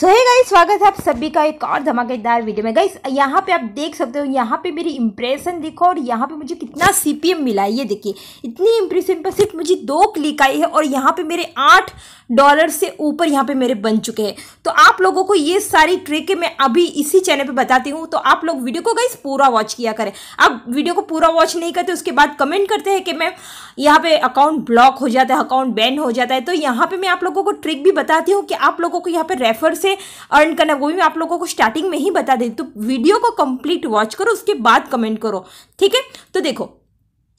सो है गाइस स्वागत है आप सभी का एक और धमाकेदार वीडियो में गाइस यहाँ पे आप देख सकते हो यहाँ पे मेरी इंप्रेशन देखो और यहाँ पे मुझे कितना सीपीएम मिला है ये देखिए इतनी इंप्रेशन पर सिर्फ मुझे दो क्लिक आई है और यहाँ पे मेरे आठ डॉलर से ऊपर यहाँ पे मेरे बन चुके हैं तो आप लोगों को ये सारी ट्रिक मैं अभी इसी चैनल पे बताती हूँ तो आप लोग वीडियो को गई पूरा वॉच किया करें आप वीडियो को पूरा वॉच नहीं करते उसके बाद कमेंट करते हैं कि मैम यहाँ पे अकाउंट ब्लॉक हो जाता है अकाउंट बैन हो जाता है तो यहाँ पर मैं आप लोगों को ट्रिक भी बताती हूँ कि आप लोगों को यहाँ पर रेफर से अर्न करना वो भी मैं आप लोगों को स्टार्टिंग में ही बता देती तो वीडियो को कंप्लीट वॉच करो उसके बाद कमेंट करो ठीक है तो देखो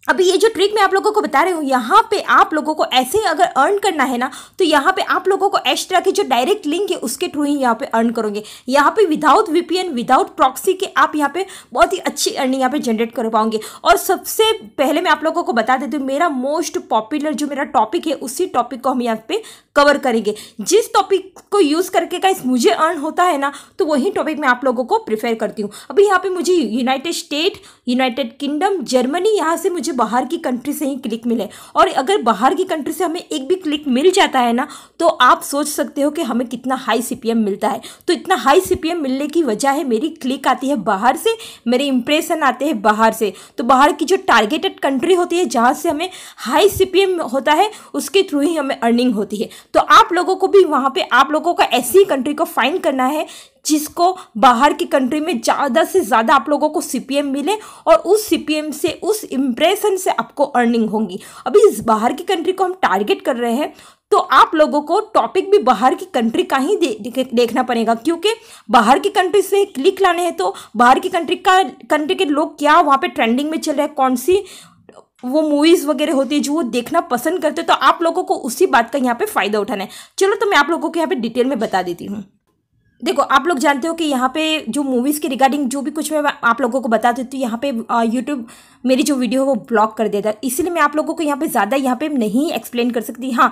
अभी ये जो ट्रिक मैं आप लोगों को बता रही हूँ यहाँ पे आप लोगों को ऐसे ही अगर अर्न करना है ना तो यहाँ पे आप लोगों को एक्स्ट्रा की जो डायरेक्ट लिंक है उसके थ्रू ही यहाँ पे अर्न करोगे यहाँ पे विदाउट वीपीएन विदाउट प्रॉक्सी के आप यहाँ पे बहुत ही अच्छी अर्निंग यहाँ पे जनरेट कर पाओगे और सबसे पहले मैं आप लोगों को बता देती हूँ मेरा मोस्ट पॉपुलर जो मेरा टॉपिक है उसी टॉपिक को हम यहाँ पे कवर करेंगे जिस टॉपिक को यूज़ करके का मुझे अर्न होता है ना तो वही टॉपिक मैं आप लोगों को प्रिफेयर करती हूँ अभी यहाँ पर मुझे united state united kingdom Germany यहाँ से मुझे बाहर की कंट्री से ही क्लिक मिले और अगर बाहर की कंट्री से हमें एक भी क्लिक मिल जाता है ना तो आप सोच सकते हो कि हमें कितना हाई सी मिलता है तो इतना हाई सी मिलने की वजह है मेरी क्लिक आती है बाहर से मेरे इंप्रेशन आते हैं बाहर से तो बाहर की जो टारगेटेड कंट्री होती है जहाँ से हमें हाई सी होता है उसके थ्रू ही हमें अर्निंग होती है तो आप लोगों को भी वहाँ पर आप लोगों का ऐसी कंट्री को फाइन करना है जिसको बाहर की कंट्री में ज़्यादा से ज़्यादा आप लोगों को सी मिले और उस सी से उस इम्प्रेशन से आपको अर्निंग होंगी अभी इस बाहर की कंट्री को हम टारगेट कर रहे हैं तो आप लोगों को टॉपिक भी बाहर की कंट्री का ही दे, दे, देखना पड़ेगा क्योंकि बाहर की कंट्री से क्लिक लाने हैं तो बाहर की कंट्री का कंट्री के लोग क्या वहाँ पे ट्रेंडिंग में चल रहे हैं कौन सी वो मूवीज़ वगैरह होती है जो वो देखना पसंद करते हैं तो आप लोगों को उसी बात का यहाँ पे फ़ायदा उठाना है चलो तो मैं आप लोगों को यहाँ पे डिटेल में बता देती हूँ देखो आप लोग जानते हो कि यहाँ पे जो मूवीज़ के रिगार्डिंग जो भी कुछ मैं आप लोगों को बता देती हूँ यहाँ पे यूट्यूब मेरी जो वीडियो है वो ब्लॉक कर देता है इसीलिए मैं आप लोगों को यहाँ पे ज़्यादा यहाँ पे नहीं एक्सप्लेन कर सकती हाँ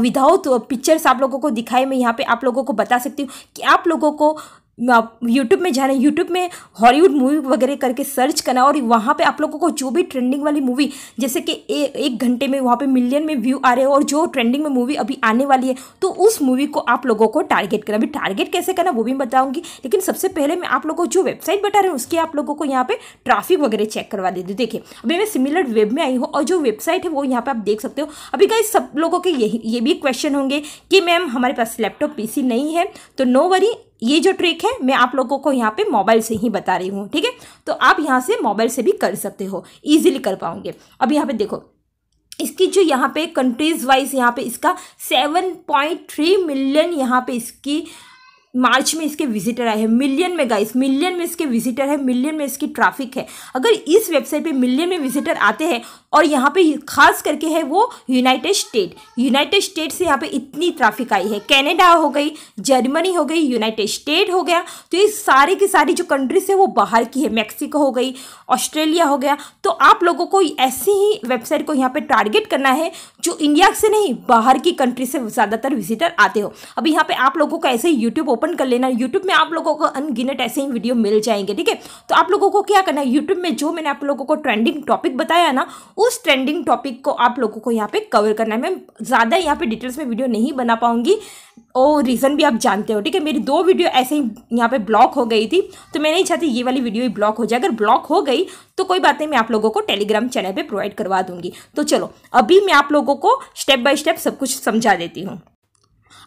विदाउट पिक्चर्स आप लोगों को दिखाए मैं यहाँ पे आप लोगों को बता सकती हूँ कि आप लोगों को यूट्यूब में जाना यूट्यूब में हॉलीवुड मूवी वगैरह करके सर्च करना और वहाँ पे आप लोगों को जो भी ट्रेंडिंग वाली मूवी जैसे कि ए, एक घंटे में वहाँ पे मिलियन में व्यू आ रहे हो और जो ट्रेंडिंग में मूवी अभी आने वाली है तो उस मूवी को आप लोगों को टारगेट करना अभी टारगेट कैसे करना वो भी बताऊँगी लेकिन सबसे पहले मैं आप लोगों को जो वेबसाइट बता रहे हैं उसकी आप लोगों को यहाँ पर ट्राफिक वगैरह चेक करवा देती हूँ देखिए अभी मैं सिमिलर वेब में आई हूँ और जो वेबसाइट है वो यहाँ पर आप देख सकते हो अभी कहीं सब लोगों के यही ये भी क्वेश्चन होंगे कि मैम हमारे पास लैपटॉप पी नहीं है तो नो वरी ये जो ट्रिक है मैं आप लोगों को यहाँ पे मोबाइल से ही बता रही हूँ ठीक है तो आप यहाँ से मोबाइल से भी कर सकते हो ईजिली कर पाओगे अब यहाँ पे देखो इसकी जो यहाँ पे कंट्रीज़ वाइज यहाँ पे इसका सेवन पॉइंट थ्री मिलियन यहाँ पे इसकी मार्च में इसके विजिटर आए हैं मिलियन में गाइस मिलियन में इसके विजिटर है मिलियन में इसकी ट्रैफिक है अगर इस वेबसाइट पे मिलियन में विजिटर आते हैं और यहाँ पे खास करके है वो यूनाइटेड स्टेट यूनाइटेड स्टेट से यहाँ पे इतनी ट्रैफिक आई है कैनेडा हो गई जर्मनी हो गई यूनाइटेड स्टेट हो गया तो ये सारे की सारी जो कंट्रीज है वो बाहर की है मैक्सिको हो गई ऑस्ट्रेलिया हो गया तो आप लोगों को ऐसी ही वेबसाइट को यहाँ पर टारगेट करना है जो इंडिया से नहीं बाहर की कंट्री से ज़्यादातर विजिटर आते हो अभी यहाँ पर आप लोगों को ऐसे यूट्यूब ओपन कर लेना यूट्यूब में आप लोगों को अनगिनत ऐसे ही वीडियो मिल जाएंगे ठीक है तो आप लोगों को क्या करना है यूट्यूब में जो मैंने आप लोगों को ट्रेंडिंग टॉपिक बताया ना उस ट्रेंडिंग टॉपिक को आप लोगों को यहाँ पे कवर करना है मैं ज़्यादा यहाँ पे डिटेल्स में वीडियो नहीं बना पाऊंगी और रीज़न भी आप जानते हो ठीक है मेरी दो वीडियो ऐसे ही यहाँ पे ब्लॉक हो गई थी तो मैं नहीं चाहती ये वाली वीडियो ही ब्लॉक हो जाए अगर ब्लॉक हो गई तो कोई बात नहीं मैं आप लोगों को टेलीग्राम चैनल पे प्रोवाइड करवा दूंगी तो चलो अभी मैं आप लोगों को स्टेप बाय स्टेप सब कुछ समझा देती हूँ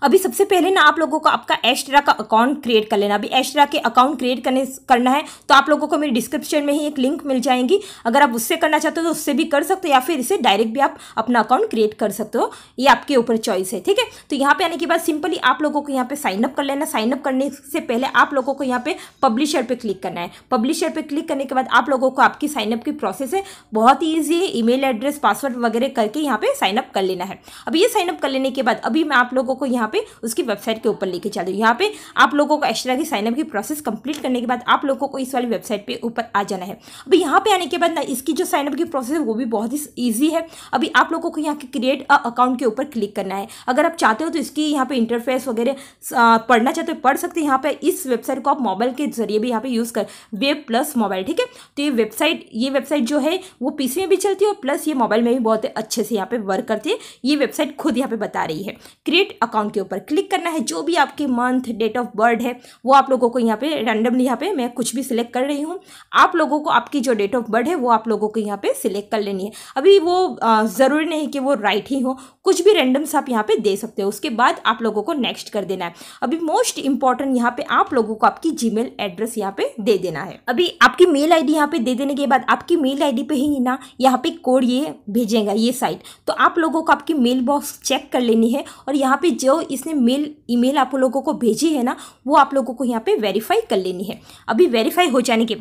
अभी सबसे पहले ना आप लोगों को आपका एस्ट्रा का अकाउंट क्रिएट कर लेना अभी एस्ट्रा के अकाउंट क्रिएट करने करना है तो आप लोगों को मेरी डिस्क्रिप्शन में ही एक लिंक मिल जाएंगी अगर आप उससे करना चाहते हो तो उससे भी कर सकते हो या फिर इसे डायरेक्ट भी आप अपना अकाउंट क्रिएट कर सकते हो ये आपके ऊपर चॉइस है ठीक है तो यहाँ पर आने के बाद सिंपली आप लोगों को यहाँ पे साइनअप कर लेना साइनअप करने से पहले आप लोगों को यहाँ पे पब्लिशर पर क्लिक करना है पब्लिशर पर क्लिक करने के बाद आप लोगों को आपकी साइनअप की प्रोसेस है बहुत ही ईजी है ई एड्रेस पासवर्ड वगैरह करके यहाँ पे साइनअप कर लेना है अब ये साइनअप कर लेने के बाद अभी मैं आप लोगों को यहाँ यहाँ पे उसकी वेबसाइट के ऊपर लेके चल रही यहाँ पे आप लोगों को एक्स्ट्रा की साइनअप की प्रोसेस कंप्लीट करने के बाद आप लोगों को इस वाली वेबसाइट पे ऊपर आ जाना है अभी यहाँ पे आने के बाद ना इसकी जो साइनअप की प्रोसेस है वो भी बहुत ही ईजी है अभी आप लोगों को यहाँ के क्रिएट अकाउंट के ऊपर क्लिक करना है अगर आप चाहते हो तो इसकी यहाँ पे इंटरफेस वगैरह पढ़ना चाहते हो पढ़ सकते हैं यहाँ पे इस वेबसाइट को आप मोबाइल के जरिए भी यहाँ पे यूज़ कर वेब प्लस मोबाइल ठीक है तो ये वेबसाइट ये वेबसाइट जो है वो पीसी में भी चलती है और प्लस ये मोबाइल में भी बहुत अच्छे से यहाँ पे वर्क करती है ये वेबसाइट खुद यहाँ पे बता रही है क्रिएट अकाउंट के ऊपर क्लिक करना है जो भी आपके मंथ डेट ऑफ बर्थ है वो आप लोगों को यहाँ पे रैंडमली यहाँ पे मैं कुछ भी सिलेक्ट कर रही हूँ आप लोगों को आपकी जो डेट ऑफ बर्थ है वो आप लोगों को यहाँ पे सिलेक्ट कर लेनी है अभी वो ज़रूरी नहीं कि वो राइट ही हो कुछ भी रैंडम्स आप यहाँ पे दे सकते हो उसके बाद आप लोगों को नेक्स्ट कर देना है अभी मोस्ट इंपॉर्टेंट यहाँ पे आप लोगों को आपकी जी एड्रेस यहाँ पे दे देना है अभी आपकी मेल आई यहाँ पे दे देने के बाद आपकी मेल आई पे ही ना यहाँ पे कोड ये भेजेगा ये साइट तो आप लोगों को आपकी मेल बॉक्स चेक कर लेनी है और यहाँ पे जो इसने मेल ईमेल आप लोगों को भेजी है ना वो आप लोगों को यहाँ पे वेरीफाई कर लेनी है अभी वेरीफाई हो जाने के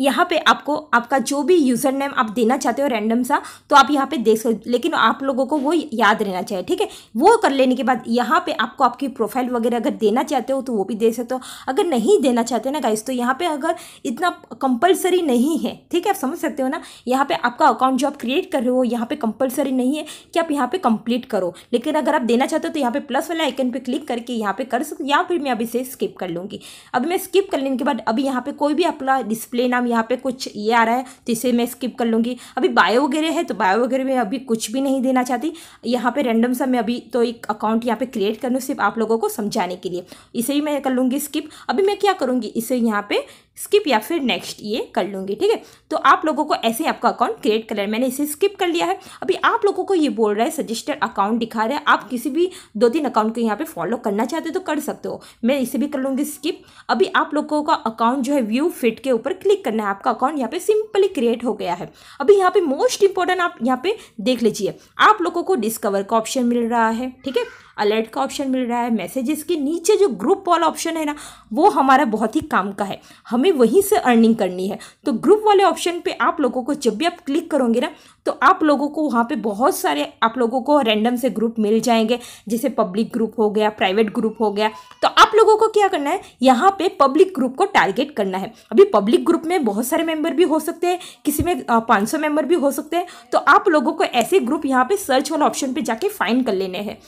यहाँ पे आपको आपका जो भी यूज़र नेम आप देना चाहते हो रैंडम सा तो आप यहाँ पे देख सकते लेकिन आप लोगों को वो याद रहना चाहिए ठीक है वो कर लेने के बाद यहाँ पे आपको आपकी प्रोफाइल वगैरह अगर देना चाहते हो तो वो भी दे सकते हो अगर नहीं देना चाहते ना गाइस तो यहाँ पर अगर इतना कंपलसरी नहीं है ठीक है आप समझ सकते हो ना यहाँ पर आपका अकाउंट जो आप क्रिएट कर रहे हो यहाँ पर कंपलसरी नहीं है कि आप यहाँ पर कंप्लीट करो लेकिन अगर आप देना चाहते हो तो यहाँ पर प्लस वाला आइकन पर क्लिक करके यहाँ पर कर सकते या फिर मैं अभी से स्किप कर लूँगी अभी मैं स्किप कर लेने के बाद अभी यहाँ पर कोई भी अपना डिस्प्ले नाम नाम यहाँ पे कुछ ये आ रहा है तो इसे मैं स्किप कर लूँगी अभी बायो वगैरह है तो बायो वगैरह में अभी कुछ भी नहीं देना चाहती यहाँ पे रैंडम सा मैं अभी तो एक अकाउंट यहाँ पे क्रिएट कर लूँ सिर्फ आप लोगों को समझाने के लिए इसे भी मैं कर लूँगी स्किप अभी मैं क्या करूँगी इसे यहाँ पे स्किप या फिर नेक्स्ट ये कर लूँगी ठीक है तो आप लोगों को ऐसे ही आपका अकाउंट क्रिएट कर है मैंने इसे स्किप कर लिया है अभी आप लोगों को ये बोल रहा है सजेस्टेड अकाउंट दिखा रहा है आप किसी भी दो तीन अकाउंट को यहाँ पे फॉलो करना चाहते हो तो कर सकते हो मैं इसे भी कर लूँगी स्किप अभी आप लोगों का अकाउंट जो है व्यू फिट के ऊपर क्लिक करना है आपका अकाउंट यहाँ पर सिंपली क्रिएट हो गया है अभी यहाँ पर मोस्ट इंपॉर्टेंट आप यहाँ पर देख लीजिए आप लोगों को डिस्कवर का ऑप्शन मिल रहा है ठीक है अलर्ट का ऑप्शन मिल रहा है मैसेजेस के नीचे जो ग्रुप वाला ऑप्शन है ना वो हमारा बहुत ही काम का है हमें वहीं से अर्निंग करनी है तो ग्रुप वाले ऑप्शन पे आप लोगों को जब भी आप क्लिक करोगे ना तो आप लोगों को वहाँ पे बहुत सारे आप लोगों को रैंडम से ग्रुप मिल जाएंगे जैसे पब्लिक ग्रुप हो गया प्राइवेट ग्रुप हो गया तो आप लोगों को क्या करना है यहाँ पे पब्लिक ग्रुप को टारगेट करना है अभी पब्लिक ग्रुप में बहुत सारे मेंबर भी हो सकते हैं किसी में पाँच सौ मेंबर भी हो सकते हैं तो आप लोगों को ऐसे ग्रुप यहाँ पर सर्च वाले ऑप्शन पर जाके फाइन कर लेने हैं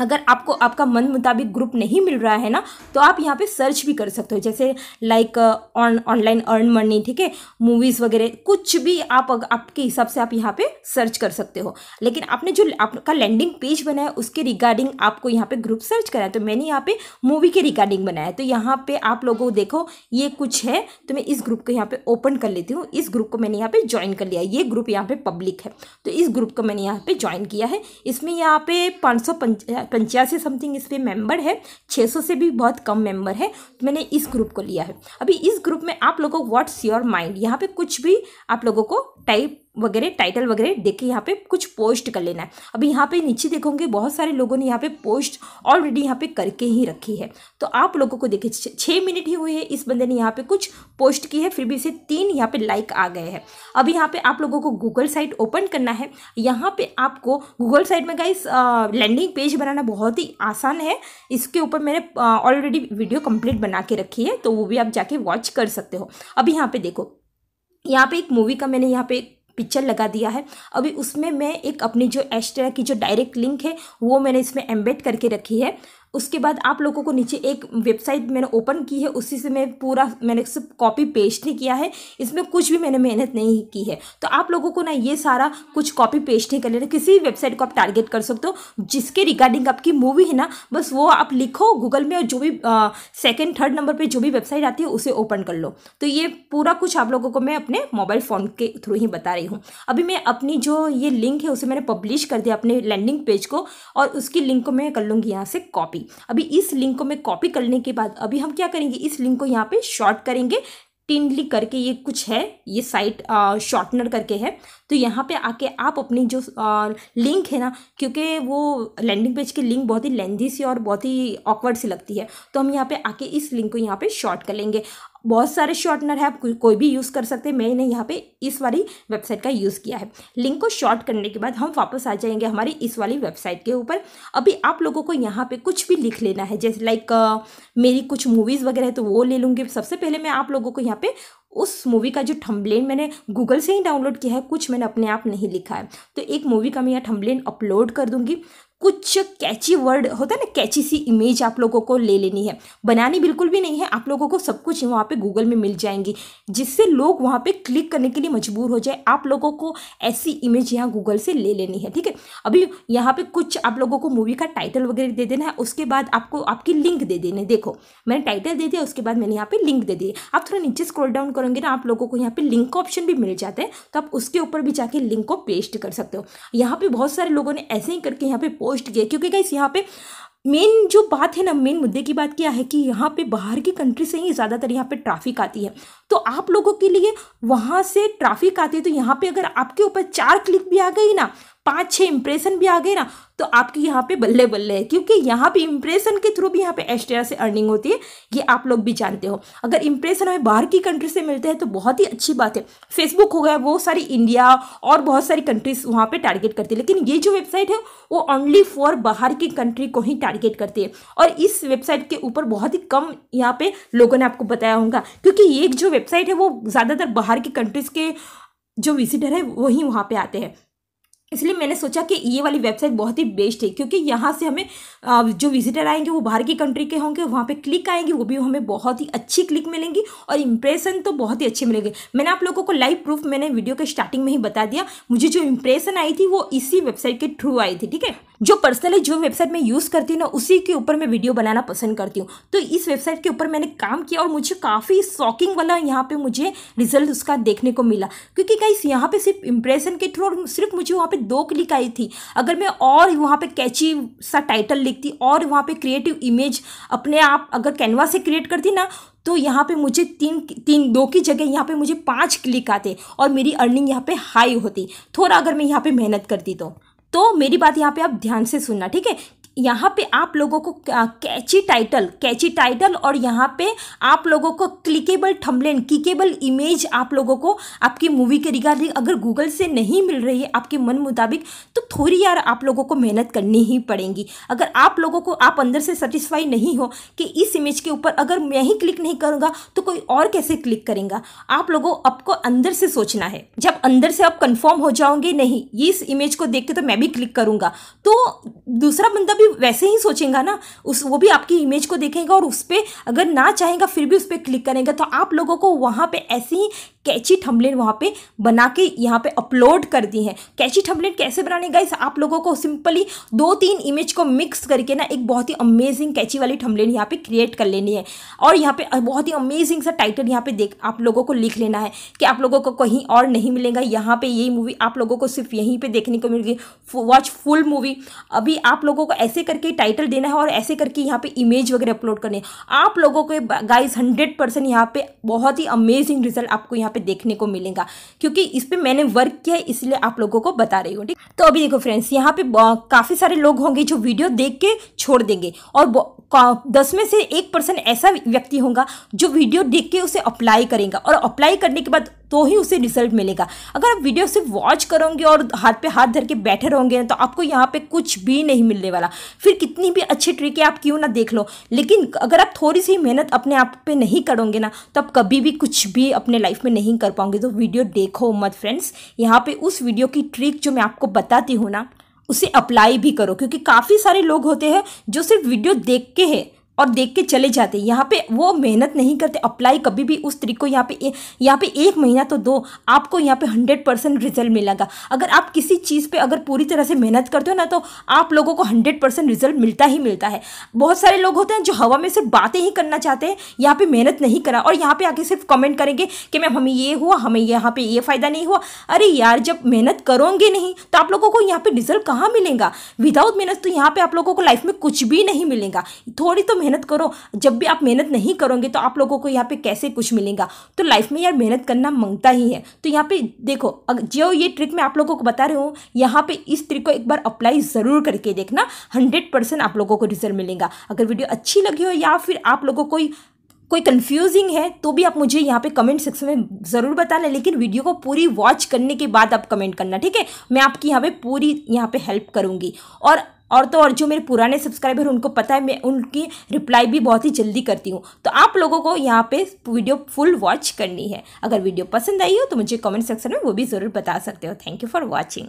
अगर आपको आपका मन मुताबिक ग्रुप नहीं मिल रहा है ना तो आप यहाँ पे सर्च भी कर सकते हो जैसे like on online earn money ठीक है मूवीज़ वगैरह कुछ भी आप आपके हिसाब से आप यहाँ पे सर्च कर सकते हो लेकिन आपने जो आपका लैंडिंग पेज बनाया उसके रिगार्डिंग आपको यहाँ पे ग्रुप सर्च कराया तो मैंने यहाँ पर मूवी के रिगार्डिंग बनाया तो यहाँ पर आप लोगों को देखो ये कुछ है तो मैं इस ग्रुप को यहाँ पर ओपन कर लेती हूँ इस ग्रुप को मैंने यहाँ पर ज्वाइन कर लिया ये ग्रुप यहाँ पर पब्लिक है तो इस ग्रुप को मैंने यहाँ पर ज्वाइन किया है इसमें यहाँ पर पाँच पंचासी समथिंग इस मेंबर मेम्बर है 600 से भी बहुत कम मेंबर है तो मैंने इस ग्रुप को लिया है अभी इस ग्रुप में आप लोगों को व्हाट्स योर माइंड यहाँ पे कुछ भी आप लोगों को टाइप वगैरह टाइटल वगैरह देख के यहाँ पे कुछ पोस्ट कर लेना है अभी यहाँ पे नीचे देखोगे बहुत सारे लोगों ने यहाँ पे पोस्ट ऑलरेडी यहाँ पे करके ही रखी है तो आप लोगों को देखिए छः मिनट ही हुए है इस बंदे ने यहाँ पे कुछ पोस्ट की है फिर भी इसे तीन यहाँ पे लाइक आ गए हैं अभी यहाँ पे आप लोगों को गूगल साइट ओपन करना है यहाँ पे आपको गूगल साइट में गाइस लैंडिंग पेज बनाना बहुत ही आसान है इसके ऊपर मैंने ऑलरेडी वीडियो कंप्लीट बना के रखी है तो वो भी आप जाके वॉच कर सकते हो अभी यहाँ पे देखो यहाँ पे एक मूवी का मैंने यहाँ पे पिक्चर लगा दिया है अभी उसमें मैं एक अपनी जो एस्ट्रा की जो डायरेक्ट लिंक है वो मैंने इसमें एम्बेड करके रखी है उसके बाद आप लोगों को नीचे एक वेबसाइट मैंने ओपन की है उसी से मैं पूरा मैंने सब कॉपी पेस्ट नहीं किया है इसमें कुछ भी मैंने मेहनत नहीं की है तो आप लोगों को ना ये सारा कुछ कॉपी पेस्ट नहीं कर लेना किसी भी वेबसाइट को आप टारगेट कर सकते हो जिसके रिगार्डिंग आपकी मूवी है ना बस वो आप लिखो गूगल में और जो भी सेकेंड थर्ड नंबर पर जो भी वेबसाइट आती है उसे ओपन कर लो तो ये पूरा कुछ आप लोगों को मैं अपने मोबाइल फ़ोन के थ्रू ही बता रही हूँ अभी मैं अपनी जो ये लिंक है उसे मैंने पब्लिश कर दिया अपने लैंडिंग पेज को और उसकी लिंक को मैं कर लूँगी यहाँ से कॉपी अभी इस लिंक को मैं कॉपी करने के बाद अभी हम क्या करेंगे इस लिंक को यहाँ पे शॉर्ट करेंगे टिंडली करके ये कुछ है ये साइट शॉर्टनर करके है तो यहाँ पे आके आप अपनी जो आ, लिंक है ना क्योंकि वो लैंडिंग पेज की लिंक बहुत ही लेंदी सी और बहुत ही ऑकवर्ड सी लगती है तो हम यहाँ पे आके इस लिंक को यहाँ पे शॉर्ट कर लेंगे बहुत सारे शॉर्टनर है आप को, कोई भी यूज़ कर सकते हैं मैंने यहाँ पे इस वाली वेबसाइट का यूज़ किया है लिंक को शॉर्ट करने के बाद हम वापस आ जाएंगे हमारी इस वाली वेबसाइट के ऊपर अभी आप लोगों को यहाँ पे कुछ भी लिख लेना है जैसे लाइक मेरी कुछ मूवीज़ वगैरह है तो वो ले लूँगी सबसे पहले मैं आप लोगों को यहाँ पे उस मूवी का जो थम्बलेन मैंने गूगल से ही डाउनलोड किया है कुछ मैंने अपने आप नहीं लिखा है तो एक मूवी का मैं यहाँ थम्बलेन अपलोड कर दूंगी कुछ कैची वर्ड होता है ना कैची सी इमेज आप लोगों को ले लेनी है बनानी बिल्कुल भी नहीं है आप लोगों को सब कुछ वहाँ पे गूगल में मिल जाएंगी जिससे लोग वहाँ पे क्लिक करने के लिए मजबूर हो जाए आप लोगों को ऐसी इमेज यहाँ गूगल से ले लेनी है ठीक है अभी यहाँ पे कुछ आप लोगों को मूवी का टाइटल वगैरह दे देना है उसके बाद आपको आपकी लिंक दे देने देखो मैंने टाइटल दे दिया उसके बाद मैंने यहाँ पर लिंक दे दी आप थोड़ा नीचे स्क्रोल डाउन करोगे ना आप लोगों को यहाँ पर लिंक का ऑप्शन भी मिल जाता है तो आप उसके ऊपर भी जाके लिंक को पेस्ट कर सकते हो यहाँ पर बहुत सारे लोगों ने ऐसे ही करके यहाँ पर पोस्ट किया क्योंकि गाइस यहाँ पे मेन जो बात है ना मेन मुद्दे की बात क्या है कि यहाँ पे बाहर की कंट्री से ही ज़्यादातर यहाँ पे ट्रैफिक आती है तो आप लोगों के लिए वहाँ से ट्रैफिक आती है तो यहाँ पे अगर आपके ऊपर चार क्लिक भी आ गई ना पाँच छः इंप्रेशन भी आ गए ना तो आपकी यहाँ पे बल्ले बल्ले है क्योंकि यहाँ पे इंप्रेशन के थ्रू भी यहाँ पे एस्टेरा से अर्निंग होती है ये आप लोग भी जानते हो अगर इंप्रेशन हमें बाहर की कंट्री से मिलते हैं तो बहुत ही अच्छी बात है फेसबुक हो गया वो सारी इंडिया और बहुत सारी कंट्रीज वहाँ पे टारगेट करती है लेकिन ये जो वेबसाइट है वो ओनली फॉर बाहर की कंट्री को ही टारगेट करती है और इस वेबसाइट के ऊपर बहुत ही कम यहाँ पे लोगों ने आपको बताया होगा क्योंकि ये जो वेबसाइट है वो ज़्यादातर बाहर की कंट्रीज़ के जो विजिटर है वही वहाँ पे आते हैं इसलिए मैंने सोचा कि ये वाली वेबसाइट बहुत ही बेस्ट है क्योंकि यहाँ से हमें जो विजिटर आएंगे वो बाहर की कंट्री के होंगे वहाँ पे क्लिक आएंगे वो भी हमें बहुत ही अच्छी क्लिक मिलेंगी और इम्प्रेशन तो बहुत ही अच्छे मिलेंगे मैंने आप लोगों को लाइव प्रूफ मैंने वीडियो के स्टार्टिंग में ही बता दिया मुझे जो इम्प्रेशन आई थी वो इसी वेबसाइट के थ्रू आई थी ठीक है जो पर्सनली जो वेबसाइट मैं यूज़ करती हूँ ना उसी के ऊपर मैं वीडियो बनाना पसंद करती हूँ तो इस वेबसाइट के ऊपर मैंने काम किया और मुझे काफ़ी शॉकिंग वाला यहाँ पे मुझे रिजल्ट उसका देखने को मिला क्योंकि कहीं यहाँ पे सिर्फ इम्प्रेशन के थ्रू और सिर्फ मुझे वहाँ पे दो क्लिक आई थी अगर मैं और वहाँ पे कैची सा टाइटल लिखती और वहाँ पे क्रिएटिव इमेज अपने आप अगर कैनवा से क्रिएट करती ना तो यहाँ पे मुझे तीन तीन दो की जगह यहाँ पे मुझे पाँच क्लिक आते और मेरी अर्निंग यहाँ पे हाई होती थोड़ा अगर मैं यहाँ पे मेहनत करती तो तो मेरी बात यहाँ पे आप ध्यान से सुनना ठीक है यहाँ पे आप लोगों को कैची टाइटल कैची टाइटल और यहाँ पे आप लोगों को क्लिकेबल थंबनेल क्लिकेबल इमेज आप लोगों को आपकी मूवी के रिगार्डिंग अगर गूगल से नहीं मिल रही है आपके मन मुताबिक तो थोड़ी यार आप लोगों को मेहनत करनी ही पड़ेगी अगर आप लोगों को आप अंदर से सेटिस्फाई नहीं हो कि इस इमेज के ऊपर अगर मैं ही क्लिक नहीं करूँगा तो कोई और कैसे क्लिक करेंगे आप लोगों आपको अंदर से सोचना है जब अंदर से आप कन्फर्म हो जाओगे नहीं इस इमेज को देख के तो मैं भी क्लिक करूँगा तो दूसरा बंदा भी वैसे ही सोचेगा ना उस वो भी आपकी इमेज को देखेगा और उस पर अगर ना चाहेगा फिर भी उस पर क्लिक करेगा तो आप लोगों को वहाँ पर ऐसी ही कैची थंबनेल वहाँ पे बना के यहाँ पे अपलोड कर दी है कैची थंबनेल कैसे बनाने गाइस आप लोगों को सिंपली दो तीन इमेज को मिक्स करके ना एक बहुत ही अमेजिंग कैची वाली थंबनेल यहाँ पे क्रिएट कर लेनी है और यहाँ पे बहुत ही अमेजिंग सा टाइटल यहाँ पे देख आप लोगों को लिख लेना है कि आप लोगों को कहीं और नहीं मिलेगा यहाँ पे यही मूवी आप लोगों को सिर्फ यहीं पर देखने को मिलेगी वॉच फुल मूवी अभी आप लोगों को ऐसे करके टाइटल देना है और ऐसे करके यहाँ पे इमेज वगैरह अपलोड करनी है आप लोगों को गाइज हंड्रेड परसेंट यहाँ पे बहुत ही अमेजिंग रिजल्ट आपको यहाँ पे देखने को मिलेगा क्योंकि इस पर मैंने वर्क किया है इसलिए आप लोगों को बता रही हूँ ठीक तो अभी देखो फ्रेंड्स यहाँ पे काफ़ी सारे लोग होंगे जो वीडियो देख के छोड़ देंगे और दस में से एक परसेंट ऐसा व्यक्ति होगा जो वीडियो देख के उसे अप्लाई करेगा और अप्लाई करने के बाद तो ही उसे रिजल्ट मिलेगा अगर आप वीडियो सिर्फ वॉच करोगे और हाथ पे हाथ धर के बैठे रहोगे तो आपको यहाँ पे कुछ भी नहीं मिलने वाला फिर कितनी भी अच्छी ट्रिक है आप क्यों ना देख लो लेकिन अगर आप थोड़ी सी मेहनत अपने आप पे नहीं करोगे ना तो आप कभी भी कुछ भी अपने लाइफ में नहीं कर पाओगे तो वीडियो देखो मत फ्रेंड्स यहाँ पर उस वीडियो की ट्रिक जो मैं आपको बताती हूँ ना उसे अप्लाई भी करो क्योंकि काफ़ी सारे लोग होते हैं जो सिर्फ वीडियो देख के हैं और देख के चले जाते यहाँ पे वो मेहनत नहीं करते अप्लाई कभी भी उस तरीको को यहाँ पे यहाँ पे एक महीना तो दो आपको यहाँ पे हंड्रेड परसेंट रिजल्ट मिलेगा अगर आप किसी चीज़ पे अगर पूरी तरह से मेहनत करते हो ना तो आप लोगों को हंड्रेड परसेंट रिजल्ट मिलता ही मिलता है बहुत सारे लोग होते हैं जो हवा में सिर्फ बातें ही करना चाहते हैं यहाँ पर मेहनत नहीं करा और यहाँ पर आके सिर्फ कमेंट करेंगे कि मैम हमें ये हुआ हमें यहाँ पर ये फ़ायदा नहीं हुआ अरे यार जब मेहनत करोगे नहीं तो आप लोगों को यहाँ पर रिजल्ट कहाँ मिलेगा विदाउट मेहनत तो यहाँ पर आप लोगों को लाइफ में कुछ भी नहीं मिलेगा थोड़ी तो मेहनत करो जब भी आप मेहनत नहीं करोगे तो आप लोगों को यहाँ पे कैसे कुछ मिलेगा तो लाइफ में यार मेहनत करना मांगता ही है तो यहाँ पे देखो जो ये ट्रिक मैं आप लोगों को बता रही हूँ यहाँ पे इस ट्रिक को एक बार अप्लाई ज़रूर करके देखना हंड्रेड आप लोगों को रिजल्ट मिलेगा अगर वीडियो अच्छी लगी हो या फिर आप लोगों को कोई कंफ्यूजिंग है तो भी आप मुझे यहाँ पे कमेंट सेक्शन में ज़रूर बताना लेकिन वीडियो को पूरी वॉच करने के बाद आप कमेंट करना ठीक है मैं आपकी यहाँ पे पूरी यहाँ पे हेल्प करूँगी और और तो और जो मेरे पुराने सब्सक्राइबर उनको पता है मैं उनकी रिप्लाई भी बहुत ही जल्दी करती हूँ तो आप लोगों को यहाँ पे वीडियो फुल वॉच करनी है अगर वीडियो पसंद आई हो तो मुझे कमेंट सेक्शन में वो भी ज़रूर बता सकते हो थैंक यू फॉर वॉचिंग